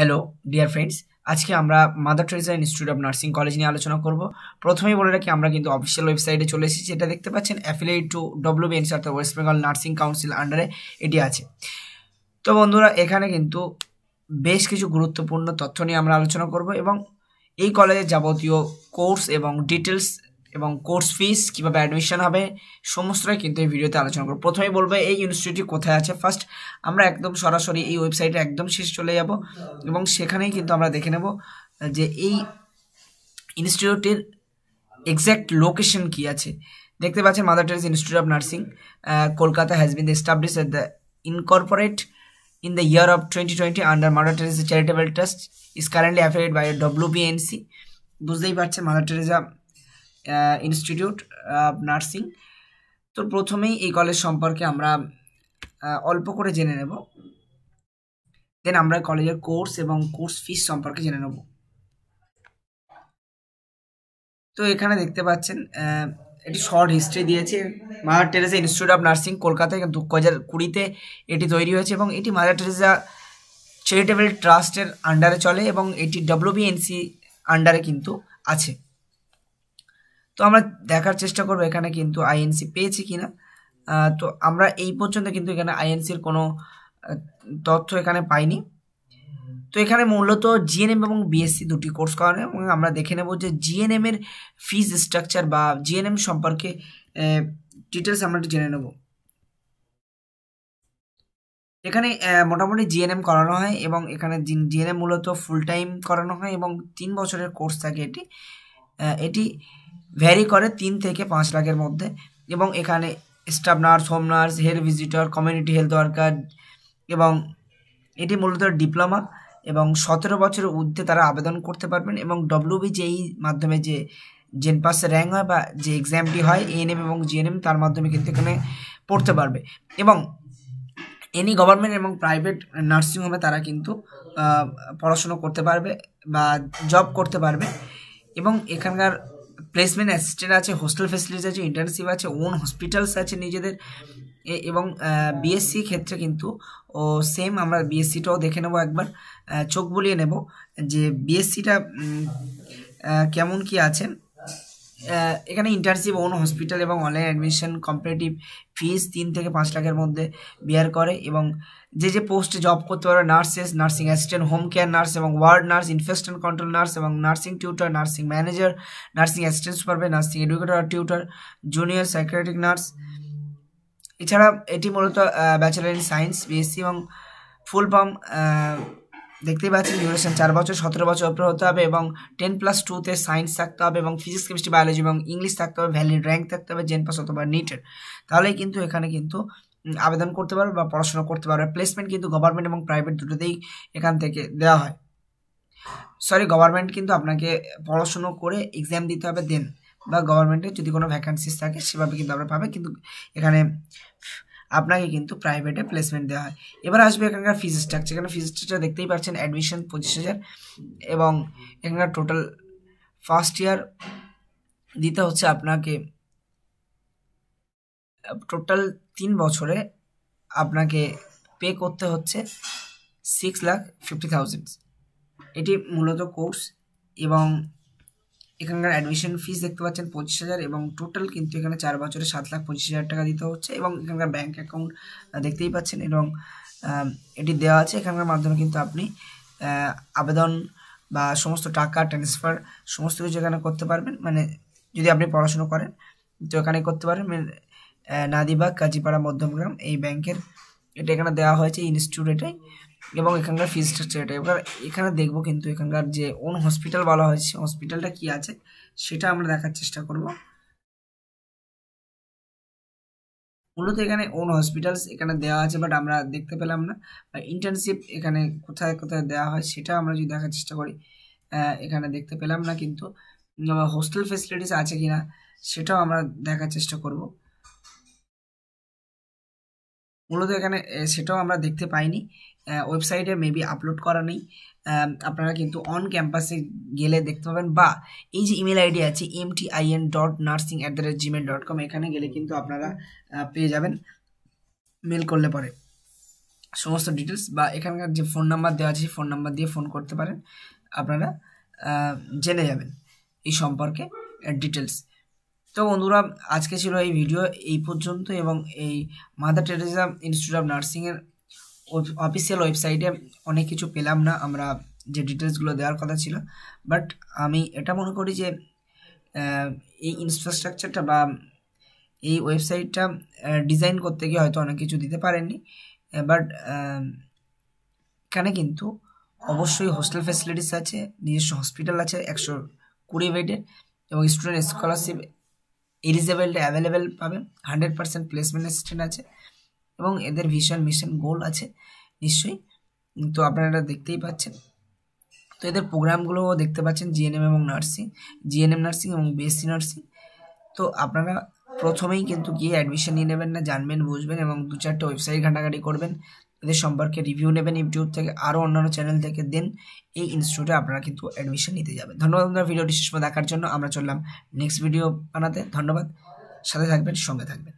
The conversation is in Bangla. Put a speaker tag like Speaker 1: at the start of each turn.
Speaker 1: হ্যালো ডিয়ার ফ্রেন্ডস আজকে আমরা Mother Teresa institute of nursing college নিয়ে আলোচনা করব প্রথমেই বলে রাখি আমরা কিন্তু অফিসিয়াল ওয়েবসাইটে চলে এসেছি এটা দেখতে পাচ্ছেন অ্যাফিলেট টু ডব্লিউবিএনসি অর্থাৎ ওয়েস্ট বেঙ্গল নার্সিং কাউন্সিল আন্ডারে এটি আছে তো বন্ধুরা এখানে কিন্তু বেশ কিছু গুরুত্বপূর্ণ তথ্য নিয়ে আমরা আলোচনা করব এবং এই কলেজের যাবতীয় কোর্স এবং ডিটেলস এবং কোর্স ফিস কীভাবে অ্যাডমিশন হবে সমস্তই কিন্তু এই ভিডিওতে আলোচনা করব প্রথমেই বলবো এই ইনস্টিটিউটটি কোথায় আছে ফার্স্ট আমরা একদম সরাসরি এই ওয়েবসাইটে একদম শেষ চলে যাব এবং সেখানেই কিন্তু আমরা দেখে নেব যে এই ইনস্টিটিউটটির এক্স্যাক্ট লোকেশন কি আছে দেখতে পাচ্ছেন Mother Teresa institute of nursing Kolkata has been establish at the incorporate in the year of twenty twenty under Mother Teresa charitable trust is currently affected by WBNC বুঝতেই পারছেন মাদার টেরেজা ইনস্টিটিউট নার্সিং তো প্রথমেই এই কলেজ সম্পর্কে আমরা অল্প করে জেনে নেব দেন আমরা কলেজের কোর্স এবং কোর্স ফিস সম্পর্কে জেনে নেব তো এখানে দেখতে পাচ্ছেন এটি শর্ট হিস্ট্রি দিয়েছে Mother Teresa institute of nursing কলকাতায় দু হাজার কুড়িতে এটি তৈরি হয়েছে এবং এটি মাদার টেরেসা চ্যারিটেবল ট্রাস্টের আন্ডারে চলে এবং এটি ডব্লিউবিএনসি আন্ডারে কিন্তু আছে তো আমরা দেখার চেষ্টা করব এখানে কিন্তু আইএনসি পেয়েছি কিনা তো আমরা এই পর্যন্ত কিন্তু এখানে আইএনসির কোনো তথ্য এখানে পাইনি তো এখানে মূলত জিএনএম এবং বিএসসি দুটি কোর্স করানো এবং আমরা দেখে নেব যে জিএনএম এর ফিজ স্ট্রাকচার বা জিএনএম সম্পর্কে ডিটেলস আমরা জেনে নেব এখানে মোটামুটি জিএনএম করানো হয় এবং এখানে জিএনএম মূলত ফুল টাইম করানো হয় এবং তিন বছরের কোর্স থাকে এটি এটি ভ্যারি করে তিন থেকে পাঁচ লাখের মধ্যে এবং এখানে staff nurse home nurse health visitor community health worker এবং এটি মূলত ডিপ্লোমা এবং সতেরো বছরের ঊর্ধ্বে তারা আবেদন করতে পারবেন এবং যেই e মাধ্যমে যে জেন পাসে র্যাঙ্ক হয় বা যে এক্সামটি হয় এএনএম এবং জিএনএম তার মাধ্যমে কিন্তু এখানে পড়তে পারবে এবং এনি গভর্নমেন্ট এবং প্রাইভেট নার্সিংহোমে তারা কিন্তু পড়াশুনো করতে পারবে বা জব করতে পারবে এবং এখানকার প্লেসমেন্ট অ্যাসিস্ট্যান্ট আছে হোস্টেল ফেসিলিটি আছে ইন্টার্নশিপ আছে ওন হসপিটালস আছে নিজেদের এবং বিএসসি ক্ষেত্রে কিন্তু ও সেম আমরা বিএসসিটাও দেখে নেব একবার চোখ বুলিয়ে নেব যে বিএসসিটা কেমন কি আছে এখানে ইন্টার্নশিপ ওন হসপিটাল এবং অনলাইন অ্যাডমিশন কম্পিটিটিভ ফিস তিন থেকে পাঁচ লাখের মধ্যে বিয়ার করে এবং যে যে পোস্টে জব করতে পারে nurses nursing assistant home care nurse এবং ward nurse infection control nurse এবং nursing tutor nursing manager nursing assistant supervisor nursing educator tutor junior psychiatric nurse এছাড়া এটি মূলত ব্যাচেলার ইন সায়েন্স বিএসসি এবং ফুল পাম্প দেখতেই পাচ্ছেন ডিউরেশন চার বছর সতেরো বছর উপরে হতে হবে এবং টেন প্লাস টুতে সায়েন্স থাকতে হবে এবং ফিজিক্স কেমিস্ট্রি বায়োলজি এবং ইংলিশ থাকতে হবে ভ্যালিড র্যাঙ্ক থাকতে হবে জেন পাস অথবা নিটের তাহলেই কিন্তু এখানে কিন্তু আবেদন করতে পারবে বা পড়াশোনা করতে পারবে প্লেসমেন্ট কিন্তু গভর্নমেন্ট এবং প্রাইভেট দুটোতেই এখান থেকে দেওয়া হয় সরি গভর্নমেন্ট কিন্তু আপনাকে পড়াশুনো করে এক্সাম দিতে হবে দেন বা গভর্নমেন্টের যদি কোনো ভ্যাকান্সিস থাকে সেভাবে কিন্তু আমরা পাবে কিন্তু এখানে আপনাকে কিন্তু প্রাইভেটে প্লেসমেন্ট দেওয়া হয় এবার আসবে এখানকার ফিজ স্ট্রাকচার এখানে ফিজ স্ট্রাকচার দেখতেই পাচ্ছেন অ্যাডমিশন পঁচিশ হাজার এবং এখানকার টোটাল ফার্স্ট ইয়ার দিতে হচ্ছে আপনাকে টোটাল তিন বছরে আপনাকে পে করতে হচ্ছে সিক্স লাখ ফিফটি থাউজেন্ড এটি মূলত কোর্স এবং এখানকার অ্যাডমিশন ফিস দেখতে পাচ্ছেন পঁচিশ হাজার এবং টোটাল কিন্তু এখানে চার বছরে সাত লাখ পঁচিশ হাজার টাকা দিতে হচ্ছে এবং এখানকার ব্যাঙ্ক অ্যাকাউন্ট দেখতেই পাচ্ছেন এবং এটি দেওয়া আছে এখানকার মাধ্যমে কিন্তু আপনি আবেদন বা সমস্ত টাকা ট্রান্সফার সমস্ত কিছু এখানে করতে পারবেন মানে যদি আপনি পড়াশুনো করেন তো এখানে করতে পারেন মানে, নাদিবাগ কাজীপাড়া মধ্যমগ্রাম এই ব্যাংকের এটা এখানে দেওয়া হয়েছে ইনস্টিটিউট এটাই এবং এখানকার ফিজ এটা এবার এখানে দেখব কিন্তু এখানকার যে ওন হসপিটাল বলা হয়েছে হসপিটালটা কি আছে সেটা আমরা দেখার চেষ্টা করব মূলত এখানে ওন হসপিটালস এখানে দেওয়া আছে বাট আমরা দেখতে পেলাম না বা ইন্টার্নশিপ এখানে কোথায় কোথায় দেওয়া হয় সেটা আমরা যদি দেখার চেষ্টা করি এখানে দেখতে পেলাম না কিন্তু হোস্টেল ফেসিলিটিস আছে কিনা সেটাও আমরা দেখার চেষ্টা করব মূলত এখানে সেটাও আমরা দেখতে পাইনি ওয়েবসাইটে মেবি আপলোড করা নেই আপনারা কিন্তু অন ক্যাম্পাসে গেলে দেখতে পাবেন বা এই যে ইমেল আইডি আছে M T I N dot nursing at the rate Gmail dot com এখানে গেলে কিন্তু আপনারা পেয়ে যাবেন মেল করলে পরে সমস্ত ডিটেলস বা এখানকার যে ফোন নাম্বার দেওয়া আছে ফোন নাম্বার দিয়ে ফোন করতে পারেন আপনারা জেনে যাবেন এই সম্পর্কে ডিটেলস তো বন্ধুরা আজকে ছিল এই ভিডিও এই পর্যন্ত এবং এই মাদার টেরেজা ইনস্টিটিউট অফ নার্সিংয়ের অফিসিয়াল ওয়েবসাইটে অনেক কিছু পেলাম না আমরা যে ডিটেলসগুলো দেওয়ার কথা ছিল বাট আমি এটা মনে করি যে এই ইনফ্রাস্ট্রাকচারটা বা এই ওয়েবসাইটটা ডিজাইন করতে গিয়ে হয়তো অনেক কিছু দিতে পারেননি বাট এখানে কিন্তু অবশ্যই হোস্টেল ফ্যাসিলিটিস আছে নিজস্ব হসপিটাল আছে একশো কুড়ি বেডের এবং স্টুডেন্ট স্কলারশিপ এলিজেবেলটা অ্যাভেলেবেল পাবে হান্ড্রেড পার্সেন্ট প্লেসমেন্ট অ্যাসিস্ট্যান্ট আছে এবং এদের ভিশন মিশন গোল আছে নিশ্চয়ই তো আপনারা দেখতেই পাচ্ছেন তো এদের প্রোগ্রামগুলোও দেখতে পাচ্ছেন জিএনএম এবং নার্সিং জিএনএম নার্সিং এবং বিএসসি নার্সিং তো আপনারা প্রথমেই কিন্তু গিয়ে অ্যাডমিশন নিয়ে নেবেন না জানবেন বুঝবেন এবং দু চারটে ওয়েবসাইট ঘাটাঘাটি করবেন এদের সম্পর্কে রিভিউ নেবেন ইউটিউব থেকে আরও অন্যান্য চ্যানেল থেকে দেন এই ইনস্টিটিউটে আপনারা কিন্তু অ্যাডমিশন নিতে যাবেন ধন্যবাদ আপনার ভিডিওটি শেষ দেখার জন্য আমরা চললাম নেক্সট ভিডিও বানাতে ধন্যবাদ সাথে থাকবেন সঙ্গে থাকবেন